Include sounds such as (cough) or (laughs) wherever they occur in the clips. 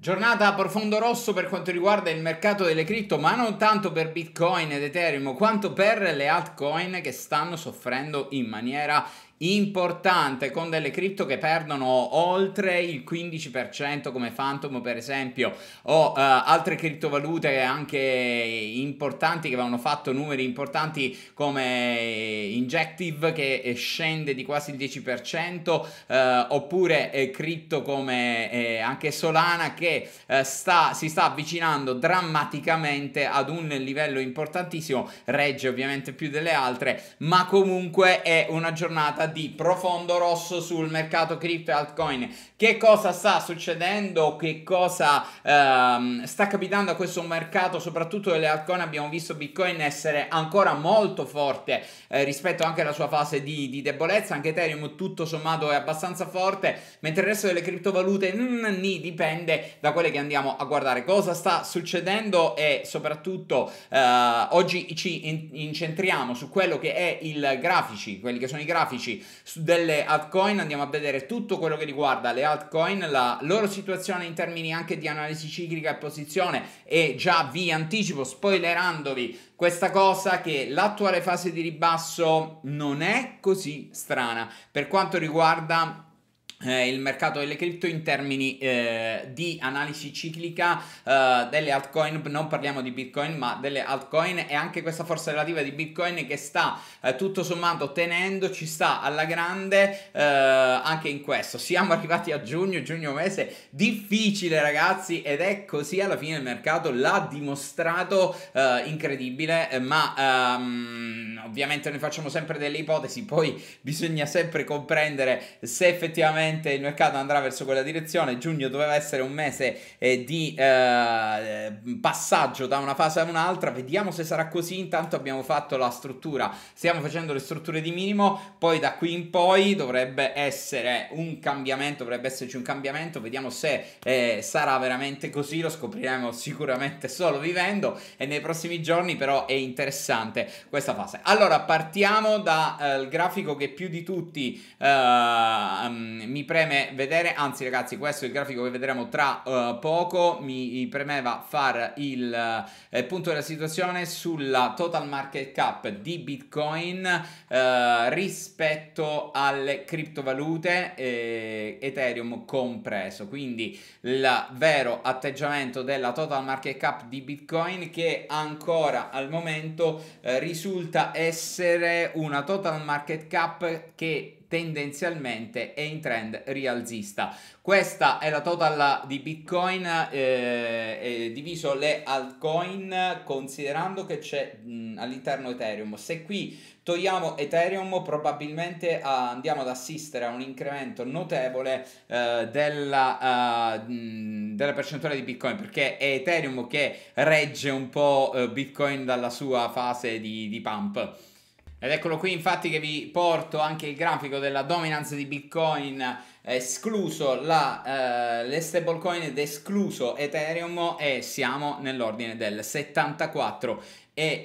Giornata a profondo rosso per quanto riguarda il mercato delle cripto, ma non tanto per Bitcoin ed Ethereum, quanto per le altcoin che stanno soffrendo in maniera importante con delle cripto che perdono oltre il 15% come Phantom per esempio o uh, altre criptovalute anche importanti che avevano fatto numeri importanti come Injective che eh, scende di quasi il 10% uh, eh, oppure eh, cripto come eh, anche Solana che eh, sta, si sta avvicinando drammaticamente ad un livello importantissimo regge ovviamente più delle altre ma comunque è una giornata di profondo rosso sul mercato cripto e altcoin. Che cosa sta succedendo? Che cosa ehm, sta capitando a questo mercato, soprattutto delle altcoin? Abbiamo visto Bitcoin essere ancora molto forte eh, rispetto anche alla sua fase di, di, debolezza. Anche Ethereum, tutto sommato, è abbastanza forte, mentre il resto delle criptovalute mm, ni, dipende da quelle che andiamo a guardare. Cosa sta succedendo e soprattutto eh, oggi ci in- incentriamo su quello che è il grafici, quelli che sono i grafici delle altcoin andiamo a vedere tutto quello che riguarda le altcoin, la loro situazione in termini anche di analisi ciclica e posizione e già vi anticipo spoilerandovi questa cosa che l'attuale fase di ribasso non è così strana per quanto riguarda eh, il mercato delle cripto in termini eh, di analisi ciclica eh, delle altcoin, non parliamo di bitcoin ma delle altcoin e anche questa forza relativa di bitcoin che sta eh, tutto sommato tenendo, ci sta alla grande eh, anche in questo. Siamo (laughs) arrivati a giugno, giugno mese difficile ragazzi ed è così alla fine il mercato l'ha dimostrato eh, incredibile ma ehm, ovviamente noi facciamo sempre delle ipotesi, poi bisogna sempre comprendere se effettivamente sicuramente il mercato andrà verso quella direzione. Giugno doveva essere un mese eh, di eh, passaggio da una fase a un'altra. Vediamo se sarà così. Intanto abbiamo fatto la struttura, stiamo facendo le strutture di minimo. Poi da qui in poi dovrebbe essere un cambiamento, dovrebbe esserci un cambiamento. Vediamo se eh, sarà veramente così. Lo scopriremo sicuramente solo vivendo e nei prossimi giorni, però è interessante questa fase. Allora partiamo dal eh, grafico che più di tutti eh, mm, mi mi preme vedere, anzi ragazzi questo è il grafico che vedremo tra uh, poco, mi premeva far il uh, punto della situazione sulla total market cap di Bitcoin uh, rispetto alle criptovalute eh, Ethereum compreso, quindi il vero atteggiamento della total market cap di Bitcoin che ancora al momento risulta essere una total market cap che tendenzialmente è in trend rialzista. Questa è la total di Bitcoin eh, diviso le altcoin considerando che c'è mh, all'interno Ethereum. Se qui togliamo Ethereum probabilmente ah, andiamo ad assistere a un incremento notevole eh, della, uh, della, percentuale di Bitcoin perché è Ethereum che regge un po' eh, Bitcoin dalla sua fase di, di pump. Ed eccolo qui infatti che vi porto anche il grafico della dominance di Bitcoin eh, escluso la, eh, le stablecoin ed escluso Ethereum e siamo nell'ordine del 74 e,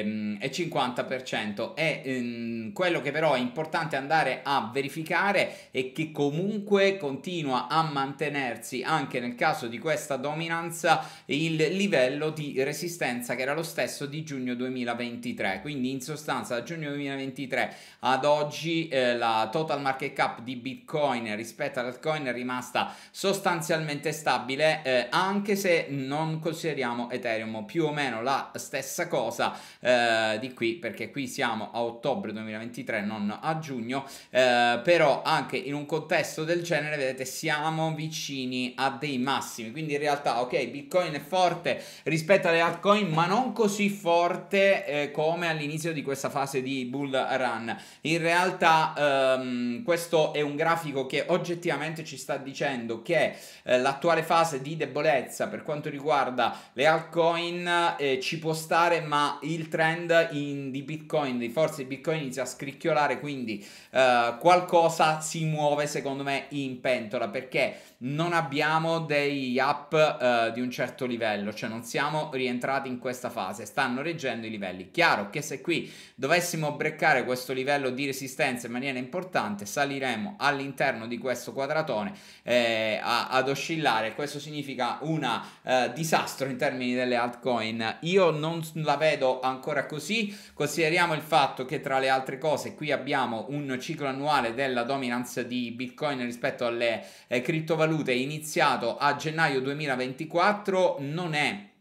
ehm, e, e 50%. E ehm, quello che però è importante andare a verificare è che comunque continua a mantenersi anche nel caso di questa dominanza il livello di resistenza che era lo stesso di giugno 2023. Quindi in sostanza da giugno 2023 ad oggi eh, la total market cap di Bitcoin rispetto all'altcoin è rimasta sostanzialmente stabile eh, anche se non consideriamo Ethereum più o meno la stessa stessa cosa eh, di qui perché qui siamo a ottobre 2023 non a giugno eh, però anche in un contesto del genere vedete siamo vicini a dei massimi quindi in realtà ok bitcoin è forte rispetto alle altcoin ma non così forte eh, come all'inizio di questa fase di bull run in realtà ehm, questo è un grafico che oggettivamente ci sta dicendo che eh, l'attuale fase di debolezza per quanto riguarda le altcoin eh, ci può stare saltare, ma il trend in, di Bitcoin, di forze di Bitcoin inizia a scricchiolare, quindi uh, qualcosa si muove secondo me in pentola perché non abbiamo dei up uh, di un certo livello, cioè non siamo rientrati in questa fase, stanno reggendo i livelli. Chiaro che se qui dovessimo breccare questo livello di resistenza in maniera importante, saliremo all'interno di questo quadratone eh, a, ad oscillare, questo significa un eh, disastro in termini delle altcoin. Io non la vedo ancora così. Consideriamo il fatto che tra le altre cose qui abbiamo un ciclo annuale della dominance di Bitcoin rispetto alle eh, criptovalute iniziato a gennaio 2024, non è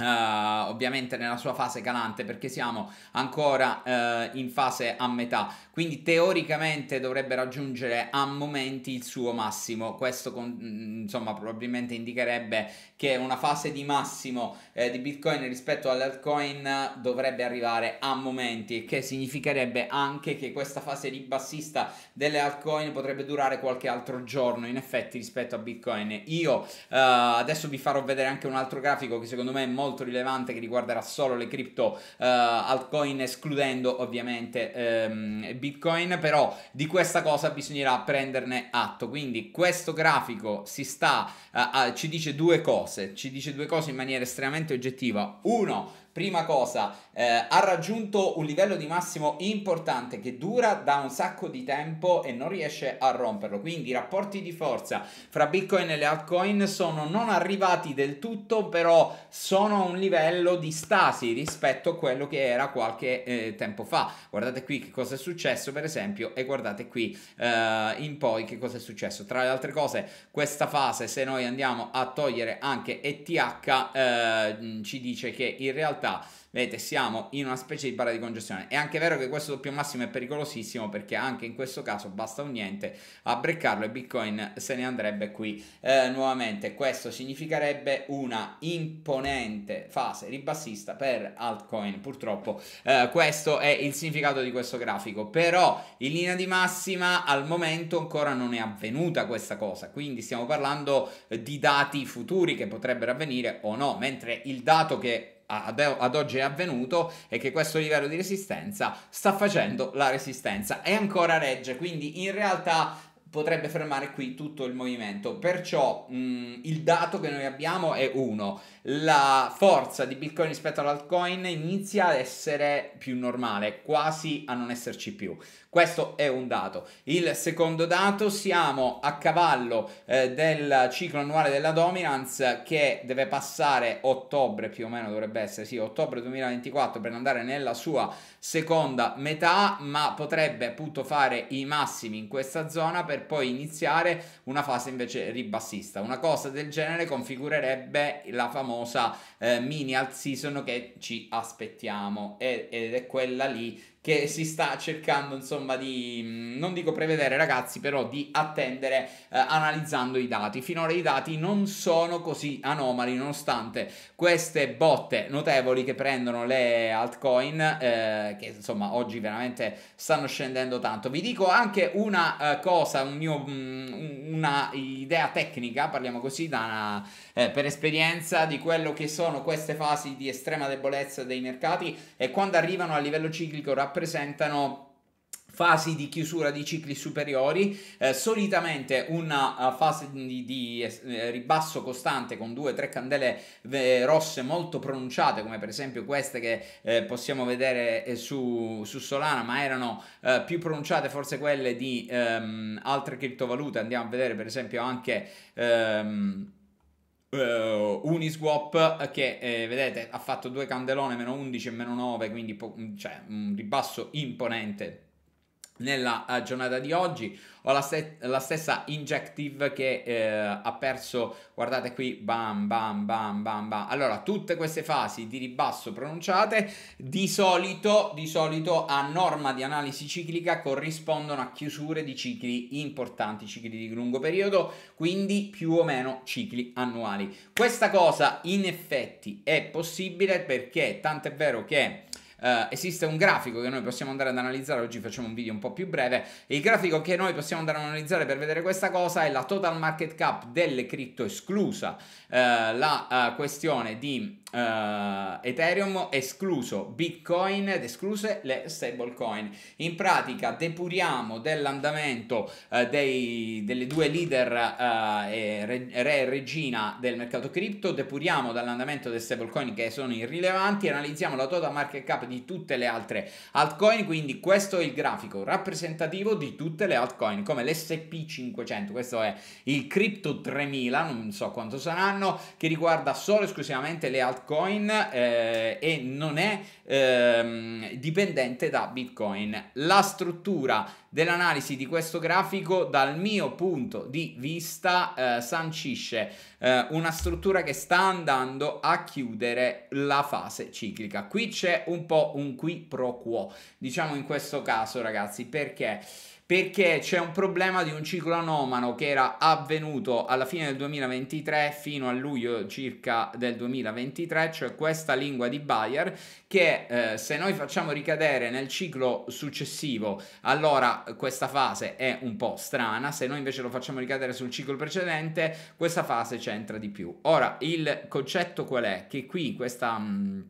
Uh, ovviamente nella sua fase calante perché siamo ancora uh, in fase a metà quindi teoricamente dovrebbe raggiungere a momenti il suo massimo questo con, mm, insomma probabilmente indicherebbe che una fase di massimo eh, di bitcoin rispetto all'altcoin dovrebbe arrivare a momenti che significherebbe anche che questa fase di bassista delle altcoin potrebbe durare qualche altro giorno in effetti rispetto a bitcoin io uh, adesso vi farò vedere anche un altro grafico che secondo me è molto molto rilevante che riguarderà solo le cripto eh, altcoin, escludendo ovviamente ehm, Bitcoin, però di questa cosa bisognerà prenderne atto. Quindi questo grafico si sta, eh, a, ci dice due cose, ci dice due cose in maniera estremamente oggettiva. Uno, Prima cosa, eh, ha raggiunto un livello di massimo importante che dura da un sacco di tempo e non riesce a romperlo. Quindi i rapporti di forza fra Bitcoin e le altcoin sono non arrivati del tutto, però sono a un livello di stasi rispetto a quello che era qualche eh, tempo fa. Guardate qui che cosa è successo, per esempio, e guardate qui eh, in poi che cosa è successo. Tra le altre cose, questa fase, se noi andiamo a togliere anche ETH, eh, ci dice che in realtà città. Vedete, siamo in una specie di barra di congestione. È anche vero che questo doppio massimo è pericolosissimo perché anche in questo caso basta un niente a breccarlo e Bitcoin se ne andrebbe qui eh, nuovamente. Questo significherebbe una imponente fase ribassista per altcoin. Purtroppo eh, questo è il significato di questo grafico. Però in linea di massima al momento ancora non è avvenuta questa cosa. Quindi stiamo parlando di dati futuri che potrebbero avvenire o no, mentre il dato che ad, oggi è avvenuto è che questo livello di resistenza sta facendo la resistenza e ancora regge, quindi in realtà potrebbe fermare qui tutto il movimento. Perciò mh, mm, il dato che noi abbiamo è uno, La forza di Bitcoin rispetto all'altcoin inizia ad essere più normale, quasi a non esserci più. Questo è un dato. Il secondo dato, siamo a cavallo eh, del ciclo annuale della dominance che deve passare ottobre, più o meno dovrebbe essere, sì, ottobre 2024 per andare nella sua seconda metà, ma potrebbe appunto fare i massimi in questa zona per per poi iniziare una fase invece ribassista. Una cosa del genere configurerebbe la famosa eh, mini alt season che ci aspettiamo ed è quella lì che si sta cercando insomma di, mm, non dico prevedere ragazzi, però di attendere eh, analizzando i dati. Finora i dati non sono così anomali nonostante queste botte notevoli che prendono le altcoin eh, che insomma oggi veramente stanno scendendo tanto. Vi dico anche una eh, cosa, un mio, mh, mm, una idea tecnica, parliamo così da una eh, per esperienza di quello che sono queste fasi di estrema debolezza dei mercati e quando arrivano a livello ciclico rappresentano fasi di chiusura di cicli superiori, eh, solitamente una uh, fase di, di eh, ribasso costante con due o tre candele eh, rosse molto pronunciate, come per esempio queste che eh, possiamo vedere su, su, Solana, ma erano più pronunciate forse quelle di ehm, altre criptovalute. Andiamo a vedere per esempio anche... Ehm, Uh, Uniswap eh, che eh, vedete ha fatto due candelone meno 11 e meno 9 quindi po- cioè, un ribasso imponente nella eh, giornata di oggi. Ho la, set, la stessa Injective che eh, ha perso, guardate qui, bam bam bam bam bam. Allora, tutte queste fasi di ribasso pronunciate di solito, di solito a norma di analisi ciclica corrispondono a chiusure di cicli importanti, cicli di lungo periodo, quindi più o meno cicli annuali. Questa cosa in effetti è possibile perché tant'è vero che eh, esiste un grafico che noi possiamo andare ad analizzare, oggi facciamo un video un po' più breve, il grafico che noi possiamo andare ad analizzare per vedere questa cosa è la total market cap delle cripto esclusa eh, la eh, questione di Uh, Ethereum escluso, Bitcoin ed escluse le stablecoin. In pratica depuriamo dell'andamento uh, dei, delle due leader uh, e re, re, e regina del mercato cripto, depuriamo dall'andamento delle stablecoin che sono irrilevanti, analizziamo la total market cap di tutte le altre altcoin, quindi questo è il grafico rappresentativo di tutte le altcoin come l'SP500, questo è il Crypto 3000, non so quanto saranno, che riguarda solo e esclusivamente le altcoin altcoin eh, e non è eh, dipendente da Bitcoin. La struttura dell'analisi di questo grafico dal mio punto di vista eh, sancisce eh, una struttura che sta andando a chiudere la fase ciclica. Qui c'è un po' un qui pro quo, diciamo in questo caso ragazzi, perché perché c'è un problema di un ciclo anomano che era avvenuto alla fine del 2023 fino a luglio circa del 2023, cioè questa lingua di Bayer che eh, se noi facciamo ricadere nel ciclo successivo, allora questa fase è un po' strana, se noi invece lo facciamo ricadere sul ciclo precedente, questa fase c'entra di più. Ora, il concetto qual è? Che qui questa... Mh, mm,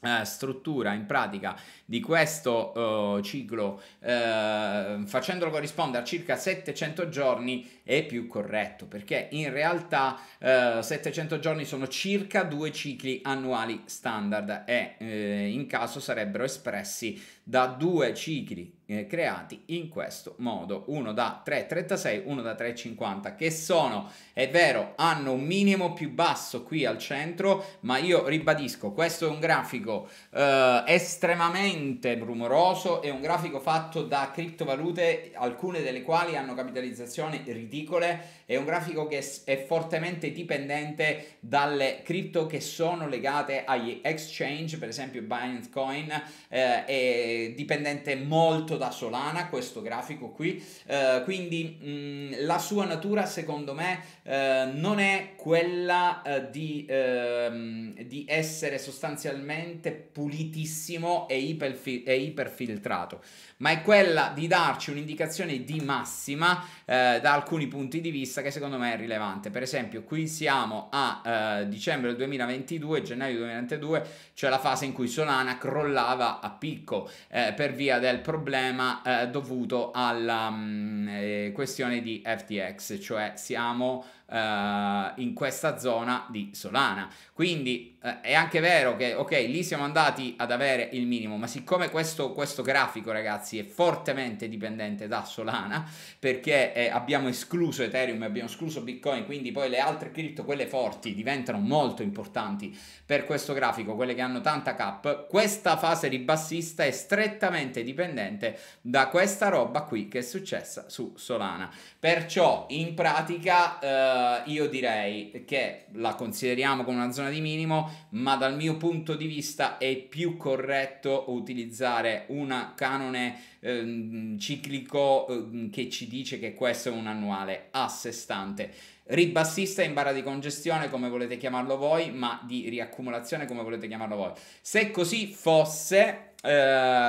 eh, struttura in pratica di questo uh, ciclo uh, facendolo corrispondere a circa 700 giorni è più corretto perché in realtà eh, 700 giorni sono circa due cicli annuali standard e eh, in caso sarebbero espressi da due cicli eh, creati in questo modo, uno da 3,36, uno da 3,50, che sono, è vero, hanno un minimo più basso qui al centro, ma io ribadisco, questo è un grafico eh, estremamente rumoroso, è un grafico fatto da criptovalute, alcune delle quali hanno capitalizzazione ridicole lenticole, è un grafico che è fortemente dipendente dalle cripto che sono legate agli exchange, per esempio Binance Coin eh, è dipendente molto da Solana, questo grafico qui, eh, quindi mh, mm, la sua natura secondo me eh, non è quella eh, di, ehm, di, essere sostanzialmente pulitissimo e, iperfil- e, iperfiltrato, ma è quella di darci un'indicazione di massima eh, da alcuni punti di vista che secondo me è rilevante. Per esempio, qui siamo a eh, dicembre 2022, gennaio 2022, cioè la fase in cui Solana crollava a picco eh, per via del problema eh, dovuto alla mh, mm, eh, questione di FTX, cioè siamo eh, in questa zona di Solana. Quindi eh, è anche vero che, ok, lì siamo andati ad avere il minimo, ma siccome questo, questo grafico, ragazzi, è fortemente dipendente da Solana, perché eh, abbiamo escluso Ethereum e abbiamo escluso Bitcoin, quindi poi le altre cripto, quelle forti, diventano molto importanti per questo grafico, quelle che hanno tanta cap, questa fase ribassista è strettamente dipendente da questa roba qui che è successa su Solana. Perciò in pratica eh, eh, io direi che la consideriamo come una zona di minimo, ma dal mio punto di vista è più corretto utilizzare un canone ehm, ciclico ehm, che ci dice che questo è un annuale a sé stante ribassista in barra di congestione come volete chiamarlo voi ma di riaccumulazione come volete chiamarlo voi se così fosse eh,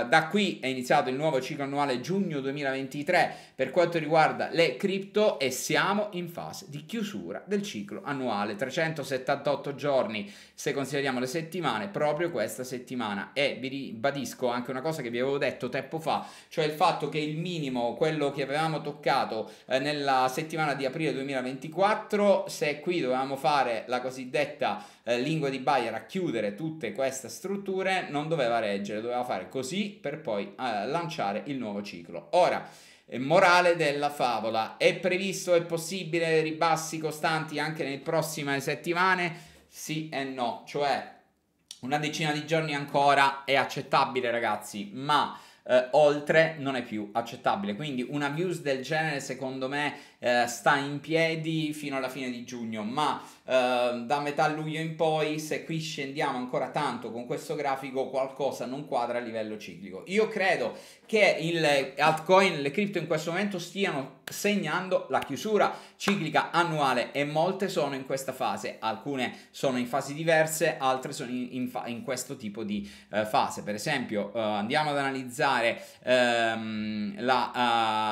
da qui è iniziato il nuovo ciclo annuale giugno 2023 per quanto riguarda le cripto e siamo in fase di chiusura del ciclo annuale. 378 giorni se consideriamo le settimane, proprio questa settimana. E vi ribadisco anche una cosa che vi avevo detto tempo fa, cioè il fatto che il minimo, quello che avevamo toccato eh, nella settimana di aprile 2024, se qui dovevamo fare la cosiddetta eh, Lingua di Bayer a chiudere tutte queste strutture non doveva reggere, doveva fare così per poi eh, lanciare il nuovo ciclo. Ora, eh, morale della favola, è previsto e possibile ribassi costanti anche nelle prossime settimane? Sì e no, cioè una decina di giorni ancora è accettabile ragazzi, ma... Eh, oltre non è più accettabile. Quindi una views del genere, secondo me, eh, sta in piedi fino alla fine di giugno, ma eh, da metà luglio in poi, se qui scendiamo ancora tanto con questo grafico, qualcosa non quadra a livello ciclico. Io credo che il altcoin, le cripto in questo momento stiano segnando la chiusura ciclica annuale e molte sono in questa fase, alcune sono in fasi diverse, altre sono in, in, fa- in questo tipo di uh, fase. Per esempio, uh, andiamo ad analizzare um, la,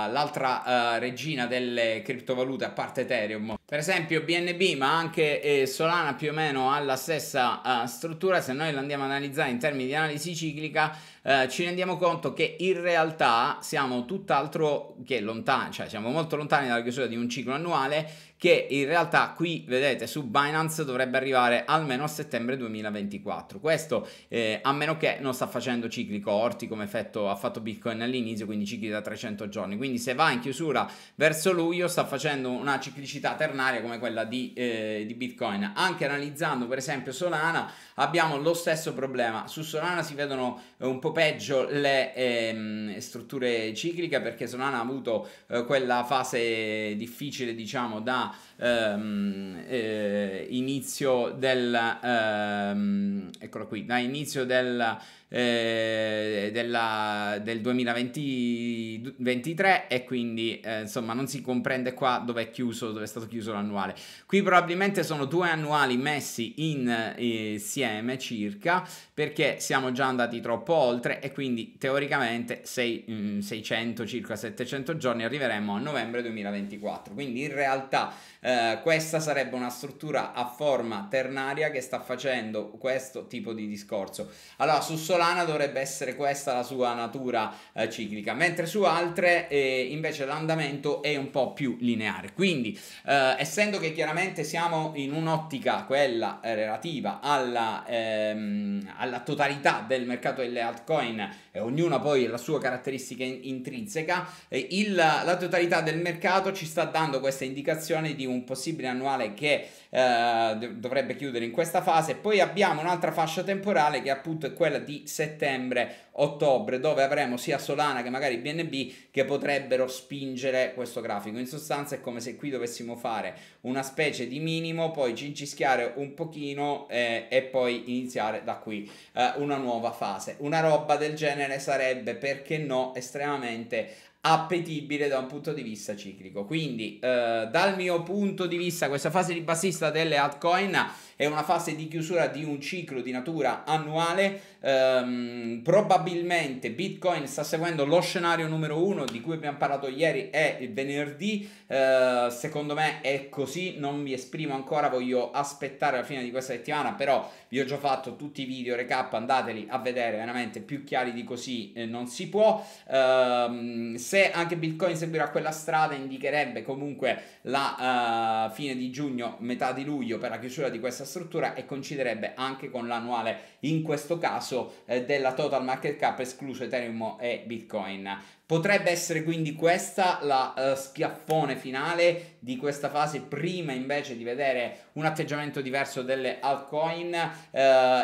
uh, l'altra regina delle criptovalute a parte Ethereum. Per esempio BNB ma anche eh, Solana più o meno ha la stessa uh, struttura, se noi la andiamo ad analizzare in termini di analisi ciclica eh, ci rendiamo conto che in realtà siamo tutt'altro che lontani, cioè siamo molto lontani dalla chiusura di un ciclo annuale che in realtà qui vedete su Binance dovrebbe arrivare almeno a settembre 2024. Questo eh, a meno che non sta facendo cicli corti come effetto, ha fatto Bitcoin all'inizio, quindi cicli da 300 giorni. Quindi se va in chiusura verso luglio sta facendo una ciclicità ternaria come quella di, eh, di Bitcoin. Anche analizzando per esempio Solana abbiamo lo stesso problema. Su Solana si vedono eh, un po' peggio le ehm, strutture cicliche perché Solana hanno avuto eh, quella fase difficile diciamo da ehm, eh, inizio del ehm, eccolo qui, da inizio del, eh, della, del 2023 e quindi eh, insomma non si comprende qua dove è chiuso, dove è stato chiuso l'annuale. Qui probabilmente sono due annuali messi eh, insieme circa perché siamo già andati troppo oltre e quindi teoricamente 6, mh, 600 circa 700 giorni arriveremo a novembre 2024. Quindi in realtà eh, questa sarebbe una struttura a forma ternaria che sta facendo questo tipo tipo di discorso. Allora, su Solana dovrebbe essere questa la sua natura eh, ciclica, mentre su altre eh, invece l'andamento è un po' più lineare. Quindi, eh, essendo che chiaramente siamo in un'ottica, quella eh, relativa alla, ehm, alla totalità del mercato delle altcoin, e ognuna poi la sua caratteristica in- intrinseca, eh, il, la totalità del mercato ci sta dando questa indicazione di un possibile annuale che eh, dovrebbe chiudere in questa fase. Poi abbiamo un'altra fase fascia temporale che appunto è quella di settembre-ottobre, dove avremo sia Solana che magari BNB che potrebbero spingere questo grafico. In sostanza è come se qui dovessimo fare una specie di minimo, poi cincischiare un pochino eh, e poi iniziare da qui eh, una nuova fase. Una roba del genere sarebbe, perché no, estremamente appetibile da un punto di vista ciclico. Quindi, eh, dal mio punto di vista, questa fase di bassista delle altcoin è una fase di chiusura di un ciclo di natura annuale Um, probabilmente Bitcoin sta seguendo lo scenario numero uno di cui abbiamo parlato ieri e il venerdì. Uh, secondo me è così, non vi esprimo ancora, voglio aspettare la fine di questa settimana, però vi ho già fatto tutti i video recap, andateli a vedere, veramente più chiari di così eh, non si può. Uh, se anche Bitcoin seguirà quella strada indicherebbe comunque la uh, fine di giugno, metà di luglio per la chiusura di questa struttura e coinciderebbe anche con l'annuale in questo caso basso eh, della total market cap escluso Ethereum e Bitcoin. Potrebbe essere quindi questa la uh, schiaffone finale di questa fase prima invece di vedere un atteggiamento diverso delle altcoin. Uh,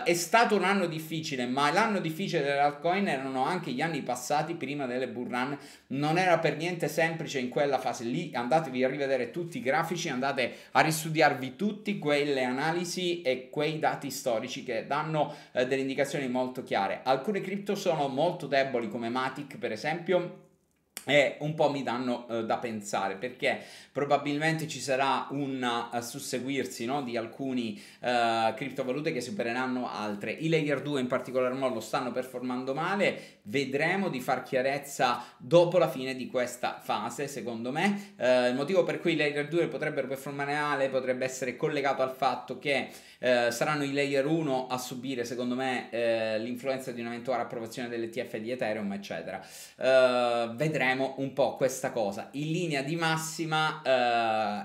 è stato un anno difficile, ma l'anno difficile delle altcoin erano anche gli anni passati prima delle bull run. Non era per niente semplice in quella fase lì. Andatevi a rivedere tutti i grafici, andate a ristudiarvi tutte quelle analisi e quei dati storici che danno uh, delle indicazioni molto chiare. Alcune cripto sono molto deboli come Matic per esempio e un po' mi danno eh, da pensare perché probabilmente ci sarà un eh, susseguirsi no, di alcune uh, criptovalute che supereranno altre. I layer 2 in particolar modo stanno performando male, vedremo di far chiarezza dopo la fine di questa fase, secondo me. Uh, il motivo per cui i layer 2 potrebbero performare male potrebbe essere collegato al fatto che eh, saranno i layer 1 a subire secondo me eh, l'influenza di un'eventuale approvazione dell'ETF di Ethereum eccetera eh, vedremo un po' questa cosa in linea di massima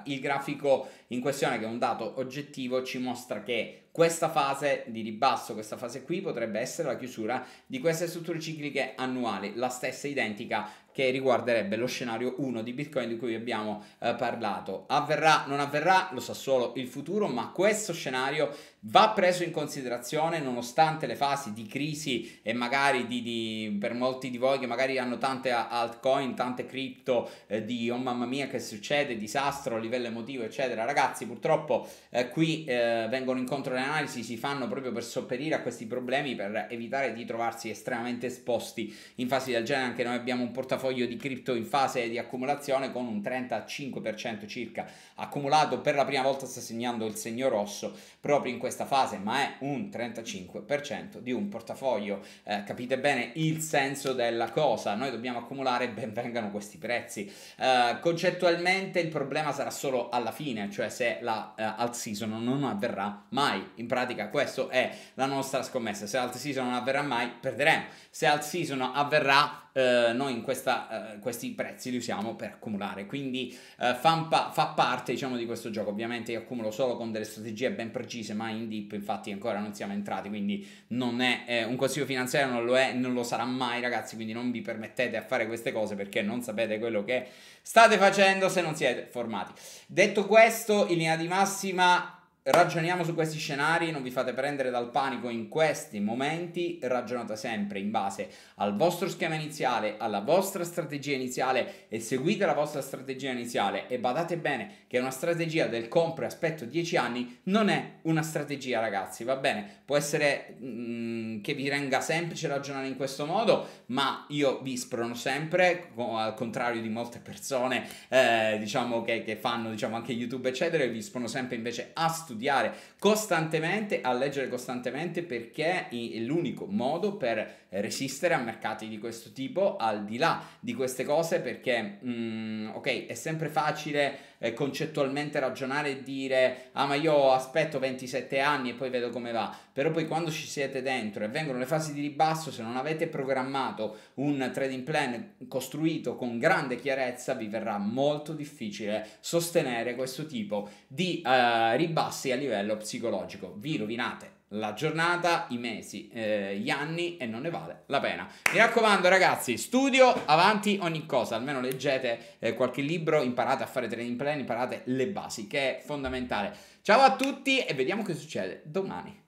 eh, il grafico in questione che è un dato oggettivo ci mostra che questa fase di ribasso, questa fase qui potrebbe essere la chiusura di queste strutture cicliche annuali, la stessa identica che riguarderebbe lo scenario 1 di Bitcoin di cui abbiamo eh, parlato. Avverrà, non avverrà, lo sa solo il futuro, ma questo scenario va preso in considerazione nonostante le fasi di crisi e magari di, di, per molti di voi che magari hanno tante altcoin, tante cripto eh, di oh mamma mia che succede, disastro a livello emotivo eccetera. Ragazzi purtroppo eh, qui eh, vengono incontro le analisi, si fanno proprio per sopperire a questi problemi, per evitare di trovarsi estremamente esposti in fasi del genere. Anche noi abbiamo un portafoglio portafoglio di cripto in fase di accumulazione con un 35% circa accumulato per la prima volta sta segnando il segno rosso proprio in questa fase ma è un 35% di un portafoglio eh, capite bene il senso della cosa noi dobbiamo accumulare ben vengano questi prezzi eh, concettualmente il problema sarà solo alla fine cioè se la eh, alt season non avverrà mai in pratica questa è la nostra scommessa se alt season non avverrà mai perderemo se alt season avverrà eh, noi in questa, eh, questi prezzi li usiamo per accumulare, quindi eh, fa, pa- fa, parte diciamo di questo gioco, ovviamente io accumulo solo con delle strategie ben precise, ma in deep infatti ancora non siamo entrati, quindi non è un consiglio finanziario, non lo è, non lo sarà mai ragazzi, quindi non vi permettete a fare queste cose perché non sapete quello che state facendo se non siete formati. Detto questo, in linea di massima ragioniamo su questi scenari, non vi fate prendere dal panico in questi momenti, ragionate sempre in base al vostro schema iniziale, alla vostra strategia iniziale e seguite la vostra strategia iniziale e badate bene che una strategia del compro e aspetto 10 anni non è una strategia ragazzi, va bene? Può essere mh, mm, che vi venga semplice ragionare in questo modo, ma io vi sprono sempre, al contrario di molte persone eh, diciamo che, che fanno diciamo anche YouTube eccetera, vi sprono sempre invece a studiare studiare costantemente, a leggere costantemente perché è l'unico modo per resistere a mercati di questo tipo, al di là di queste cose, perché mm, ok, è sempre facile eh, concettualmente ragionare e dire "Ah, ma io aspetto 27 anni e poi vedo come va". Però poi quando ci siete dentro e vengono le fasi di ribasso, se non avete programmato un trading plan costruito con grande chiarezza, vi verrà molto difficile sostenere questo tipo di eh, ribasso passi a livello psicologico. Vi rovinate la giornata, i mesi, eh, gli anni e non ne vale la pena. Mi raccomando ragazzi, studio avanti ogni cosa, almeno leggete eh, qualche libro, imparate a fare training plan, imparate le basi che è fondamentale. Ciao a tutti e vediamo che succede domani.